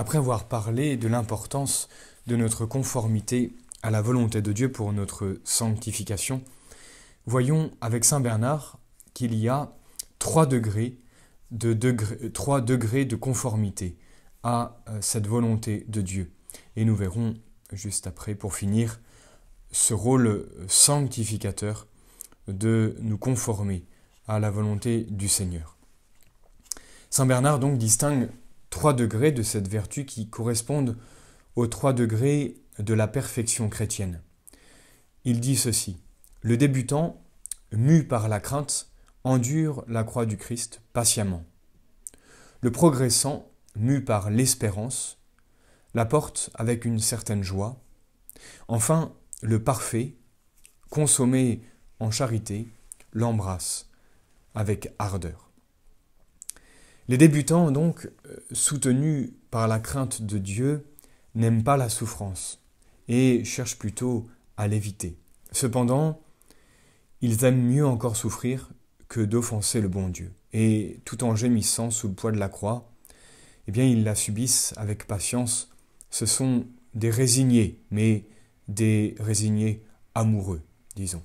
après avoir parlé de l'importance de notre conformité à la volonté de Dieu pour notre sanctification, voyons avec Saint Bernard qu'il y a trois degrés de, degrés de conformité à euh, cette volonté de Dieu. Et nous verrons juste après, pour finir, ce rôle sanctificateur de nous conformer à la volonté du Seigneur. Saint Bernard donc distingue trois degrés de cette vertu qui correspondent aux trois degrés de la perfection chrétienne. Il dit ceci Le débutant, mu par la crainte, endure la croix du Christ patiemment. Le progressant, mu par l'espérance, la porte avec une certaine joie. Enfin, le parfait, consommé en charité, l'embrasse avec ardeur. Les débutants, donc, euh, soutenus par la crainte de Dieu, n'aiment pas la souffrance et cherchent plutôt à l'éviter. Cependant, ils aiment mieux encore souffrir que d'offenser le bon Dieu. Et tout en gémissant sous le poids de la croix, eh bien, ils la subissent avec patience. Ce sont des résignés, mais des résignés amoureux, disons.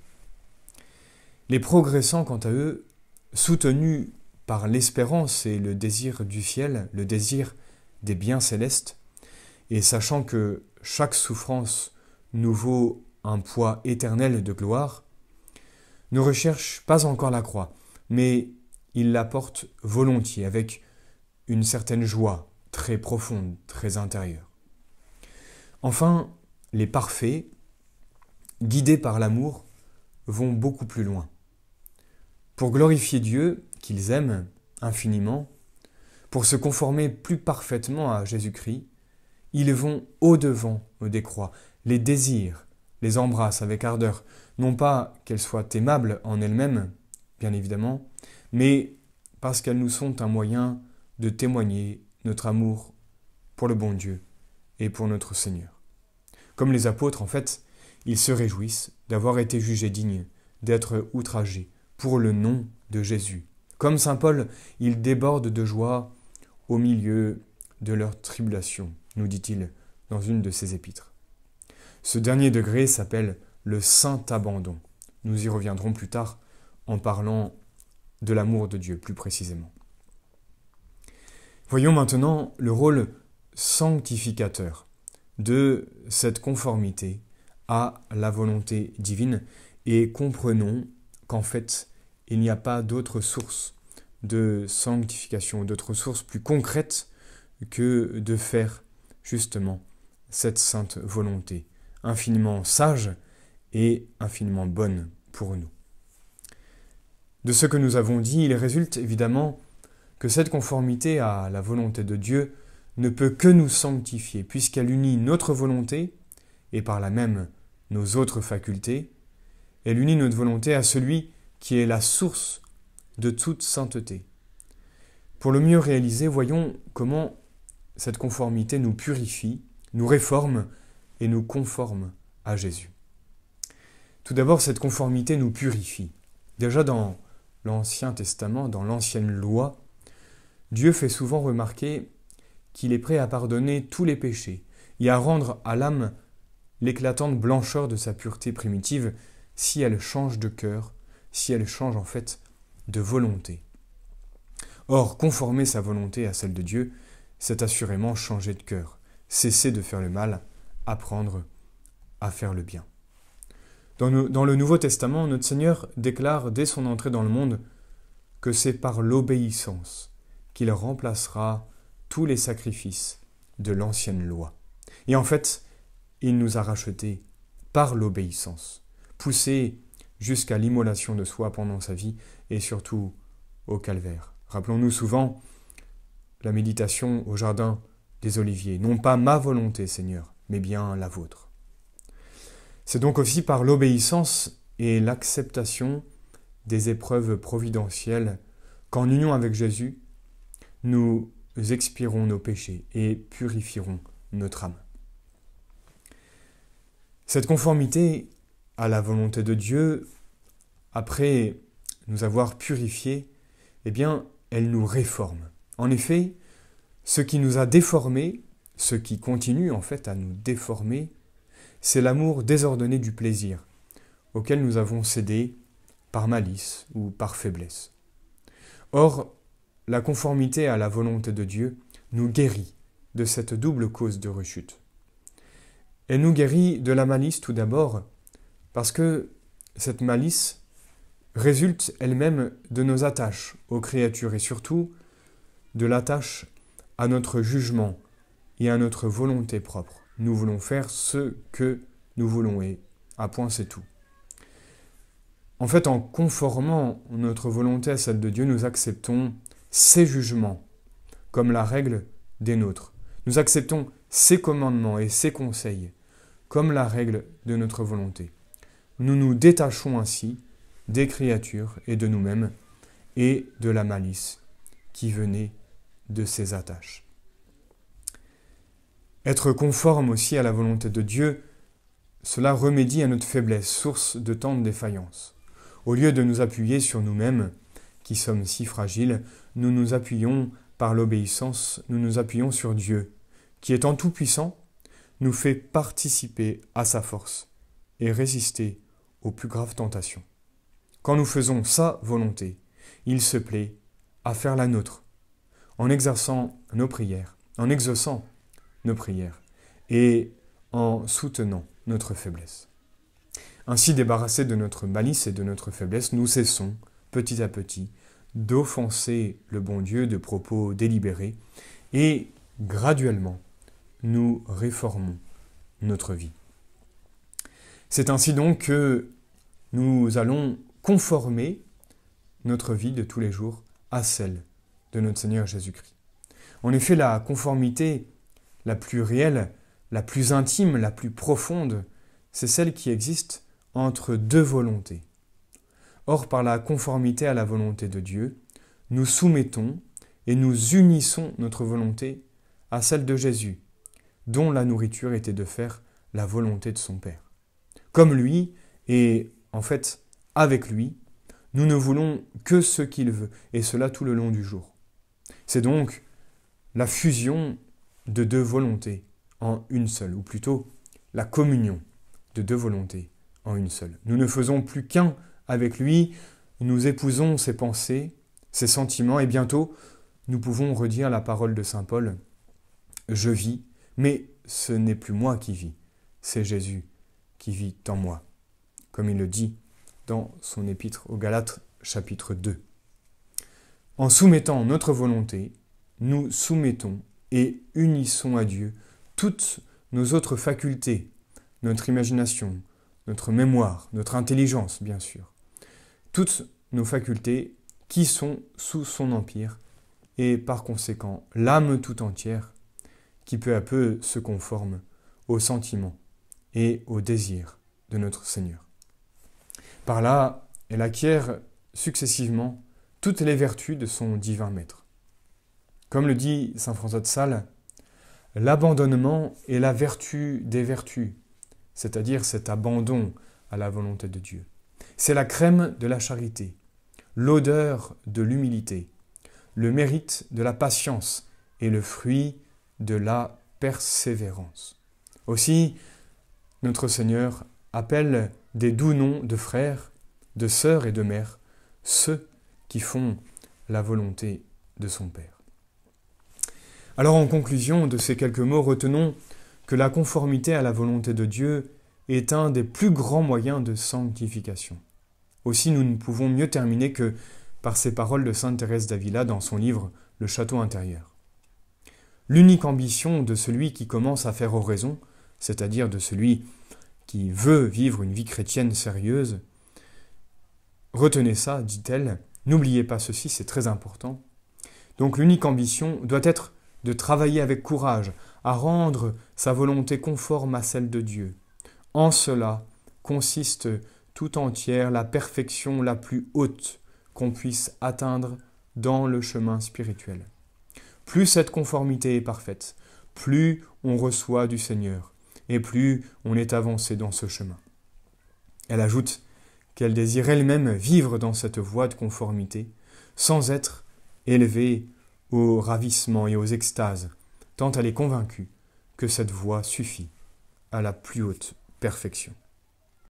Les progressants, quant à eux, soutenus par l'espérance et le désir du ciel, le désir des biens célestes, et sachant que chaque souffrance nous vaut un poids éternel de gloire, ne recherche pas encore la croix, mais il la porte volontiers avec une certaine joie très profonde, très intérieure. Enfin, les parfaits, guidés par l'amour, vont beaucoup plus loin. Pour glorifier Dieu, qu'ils aiment infiniment, pour se conformer plus parfaitement à Jésus-Christ, ils vont au-devant des croix, les désirent, les embrassent avec ardeur, non pas qu'elles soient aimables en elles-mêmes, bien évidemment, mais parce qu'elles nous sont un moyen de témoigner notre amour pour le bon Dieu et pour notre Seigneur. Comme les apôtres, en fait, ils se réjouissent d'avoir été jugés dignes, d'être outragés pour le nom de Jésus, comme Saint Paul, ils déborde de joie au milieu de leur tribulation, nous dit-il dans une de ses épîtres. Ce dernier degré s'appelle le saint abandon. Nous y reviendrons plus tard en parlant de l'amour de Dieu plus précisément. Voyons maintenant le rôle sanctificateur de cette conformité à la volonté divine et comprenons qu'en fait, il n'y a pas d'autre source de sanctification, d'autre source plus concrète que de faire justement cette sainte volonté, infiniment sage et infiniment bonne pour nous. De ce que nous avons dit, il résulte évidemment que cette conformité à la volonté de Dieu ne peut que nous sanctifier, puisqu'elle unit notre volonté, et par là même nos autres facultés, elle unit notre volonté à celui qui est la source de toute sainteté. Pour le mieux réaliser, voyons comment cette conformité nous purifie, nous réforme et nous conforme à Jésus. Tout d'abord, cette conformité nous purifie. Déjà dans l'Ancien Testament, dans l'Ancienne Loi, Dieu fait souvent remarquer qu'il est prêt à pardonner tous les péchés et à rendre à l'âme l'éclatante blancheur de sa pureté primitive si elle change de cœur si elle change en fait de volonté. Or, conformer sa volonté à celle de Dieu, c'est assurément changer de cœur, cesser de faire le mal, apprendre à faire le bien. Dans, le Nouveau Testament, notre Seigneur déclare dès son entrée dans le monde que c'est par l'obéissance qu'il remplacera tous les sacrifices de l'ancienne loi. Et en fait, il nous a rachetés par l'obéissance, poussés jusqu'à l'immolation de soi pendant sa vie et surtout au calvaire. Rappelons-nous souvent la méditation au jardin des oliviers, non pas ma volonté Seigneur, mais bien la vôtre. C'est donc aussi par l'obéissance et l'acceptation des épreuves providentielles qu'en union avec Jésus, nous expirons nos péchés et purifierons notre âme. Cette conformité à la volonté de Dieu, après nous avoir purifiés, eh bien, elle nous réforme. En effet, ce qui nous a déformés, ce qui continue en fait à nous déformer, c'est l'amour désordonné du plaisir, auquel nous avons cédé par malice ou par faiblesse. Or, la conformité à la volonté de Dieu nous guérit de cette double cause de rechute. Elle nous guérit de la malice tout d'abord, parce que cette malice résulte elle-même de nos attaches aux créatures et surtout de l'attache à notre jugement et à notre volonté propre. Nous voulons faire ce que nous voulons et à point c'est tout. En fait, en conformant notre volonté à celle de Dieu, nous acceptons ses jugements comme la règle des nôtres. Nous acceptons ses commandements et ses conseils comme la règle de notre volonté nous nous détachons ainsi des créatures et de nous-mêmes et de la malice qui venait de ces attaches. Être conforme aussi à la volonté de Dieu, cela remédie à notre faiblesse, source de tant de défaillances. Au lieu de nous appuyer sur nous-mêmes, qui sommes si fragiles, nous nous appuyons par l'obéissance, nous nous appuyons sur Dieu, qui étant tout-puissant, nous fait participer à sa force et résister aux plus graves tentations. Quand nous faisons sa volonté, il se plaît à faire la nôtre, en exerçant nos prières, en exaucant nos prières et en soutenant notre faiblesse. Ainsi débarrassés de notre malice et de notre faiblesse, nous cessons, petit à petit, d'offenser le bon Dieu de propos délibérés et graduellement, nous réformons notre vie. C'est ainsi donc que nous allons conformer notre vie de tous les jours à celle de notre Seigneur Jésus-Christ. En effet, la conformité la plus réelle, la plus intime, la plus profonde, c'est celle qui existe entre deux volontés. Or, par la conformité à la volonté de Dieu, nous soumettons et nous unissons notre volonté à celle de Jésus, dont la nourriture était de faire la volonté de son Père comme lui, et en fait avec lui, nous ne voulons que ce qu'il veut, et cela tout le long du jour. C'est donc la fusion de deux volontés en une seule, ou plutôt la communion de deux volontés en une seule. Nous ne faisons plus qu'un avec lui, nous épousons ses pensées, ses sentiments, et bientôt nous pouvons redire la parole de Saint Paul. Je vis, mais ce n'est plus moi qui vis, c'est Jésus qui vit en moi, comme il le dit dans son épître aux Galates chapitre 2. En soumettant notre volonté, nous soumettons et unissons à Dieu toutes nos autres facultés, notre imagination, notre mémoire, notre intelligence, bien sûr. Toutes nos facultés qui sont sous son empire et par conséquent l'âme tout entière qui peu à peu se conforme aux sentiments, et au désir de notre Seigneur. Par là, elle acquiert successivement toutes les vertus de son divin Maître. Comme le dit Saint François de Sales, l'abandonnement est la vertu des vertus, c'est-à-dire cet abandon à la volonté de Dieu. C'est la crème de la charité, l'odeur de l'humilité, le mérite de la patience et le fruit de la persévérance. Aussi, notre Seigneur appelle des doux noms de frères, de sœurs et de mères, ceux qui font la volonté de son Père. Alors en conclusion de ces quelques mots, retenons que la conformité à la volonté de Dieu est un des plus grands moyens de sanctification. Aussi nous ne pouvons mieux terminer que par ces paroles de Sainte Thérèse d'Avila dans son livre Le château intérieur. L'unique ambition de celui qui commence à faire oraison, c'est-à-dire de celui qui veut vivre une vie chrétienne sérieuse, retenez ça, dit-elle, n'oubliez pas ceci, c'est très important. Donc l'unique ambition doit être de travailler avec courage à rendre sa volonté conforme à celle de Dieu. En cela consiste tout entière la perfection la plus haute qu'on puisse atteindre dans le chemin spirituel. Plus cette conformité est parfaite, plus on reçoit du Seigneur et plus on est avancé dans ce chemin. Elle ajoute qu'elle désire elle-même vivre dans cette voie de conformité, sans être élevée aux ravissements et aux extases, tant elle est convaincue que cette voie suffit à la plus haute perfection.